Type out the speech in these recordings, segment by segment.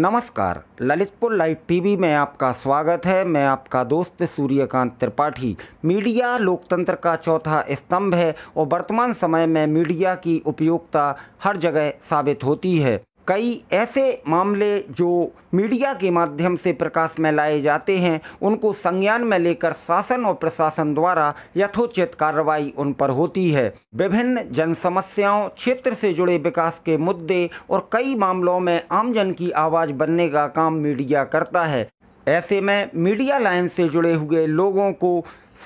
नमस्कार Lalitpur live TV में आपका स्वागत है मैं आपका दोस्त सूर्यकांत त्रिपाठी मीडिया लोकतंत्र का चौथा स्तंभ है और वर्तमान समय में मीडिया की उपयोगिता हर जगह साबित होती है कई ऐसे मामले जो मीडिया के माध्यम से प्रकाश में लाए जाते हैं उनको संज्ञान में लेकर शासन और प्रशासन द्वारा यथोचित कार्रवाई उन पर होती है विभिन्न जन समस्याओं क्षेत्र से जुड़े विकास के मुद्दे और कई मामलों में आमजन की आवाज़ बनने का काम मीडिया करता है ऐसे में मीडिया लाइन से जुड़े हुए लोगों को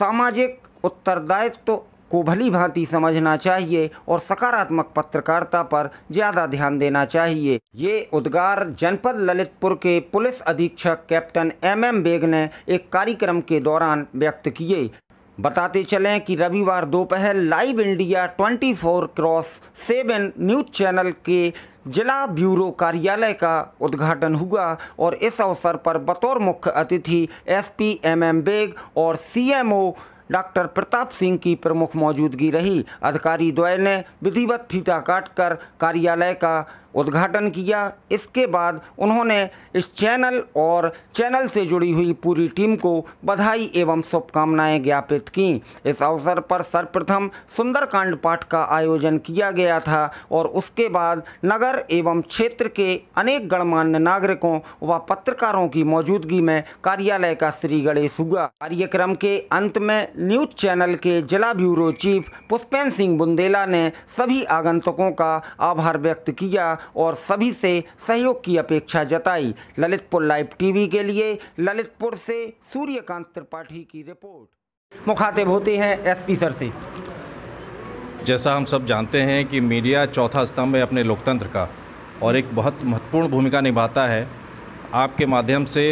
सामाजिक उत्तरदायित्व तो को भली भांति समझना चाहिए और सकारात्मक पत्रकारिता पर ज़्यादा ध्यान देना चाहिए ये उद्गार जनपद ललितपुर के पुलिस अधीक्षक कैप्टन एम एम बेग ने एक कार्यक्रम के दौरान व्यक्त किए बताते चलें कि रविवार दोपहर live India 24 cross seven news channel के जिला ब्यूरो कार्यालय का उद्घाटन हुआ और इस अवसर पर बतौर मुख्य अतिथि एसपी एमएम बेग और सीएमओ डॉक्टर प्रताप सिंह की प्रमुख मौजूदगी रही अधिकारी द्वय ने विधिवत फीता काटकर कार्यालय का उद्घाटन किया इसके बाद उन्होंने इस चैनल और चैनल से जुड़ी हुई पूरी टीम को बधाई एवं शुभकामनाएं ज्ञापित की इस अवसर पर सर्वप्रथम सुंदरकांड पाठ का आयोजन किया गया था और उसके बाद नगर एवं क्षेत्र के अनेक गणमान्य नागरिकों व पत्रकारों की मौजूदगी में कार्यालय का श्री गणेश हुआ कार्यक्रम के अंत में न्यूज चैनल के जिला ब्यूरो चीफ पुष्पेन सिंह बुंदेला ने सभी आगंतुकों का आभार व्यक्त किया और सभी से सहयोग की अपेक्षा जताई ललितपुर लाइव टीवी के लिए ललितपुर से सूर्यकांत त्रिपाठी की रिपोर्ट मुखातिब होते हैं एसपी सर से जैसा हम सब जानते हैं कि मीडिया चौथा स्तंभ है अपने लोकतंत्र का और एक बहुत महत्वपूर्ण भूमिका निभाता है आपके माध्यम से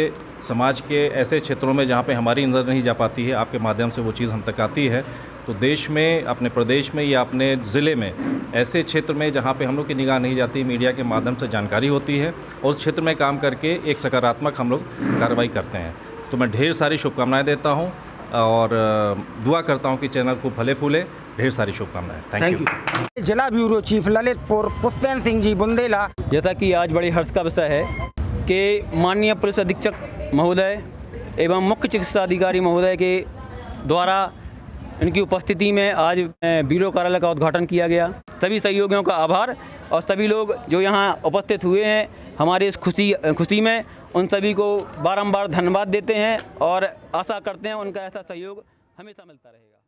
समाज के ऐसे क्षेत्रों में जहाँ पे हमारी नज़र नहीं जा पाती है आपके माध्यम से वो चीज़ हम तक आती है तो देश में अपने प्रदेश में या अपने ज़िले में ऐसे क्षेत्र में जहाँ पे हम लोग की निगाह नहीं जाती मीडिया के माध्यम से जानकारी होती है और उस क्षेत्र में काम करके एक सकारात्मक हम लोग कार्रवाई करते हैं तो मैं ढेर सारी शुभकामनाएँ देता हूँ और दुआ करता हूँ कि चैनल को फले फूले ढेर सारी शुभकामनाएं थैंक यू जिला ब्यूरो चीफ ललितपुर पुष्पेन्द्र सिंह जी बुंदेला जैसा कि आज बड़ी हर्ष का विषय है कि माननीय पुलिस अधीक्षक महोदय एवं मुख्य चिकित्सा अधिकारी महोदय के द्वारा इनकी उपस्थिति में आज बीरो कार्यालय का उद्घाटन किया गया सभी सहयोगियों का आभार और सभी लोग जो यहाँ उपस्थित हुए हैं हमारे इस खुशी खुशी में उन सभी को बारंबार धन्यवाद देते हैं और आशा करते हैं उनका ऐसा सहयोग हमेशा मिलता रहेगा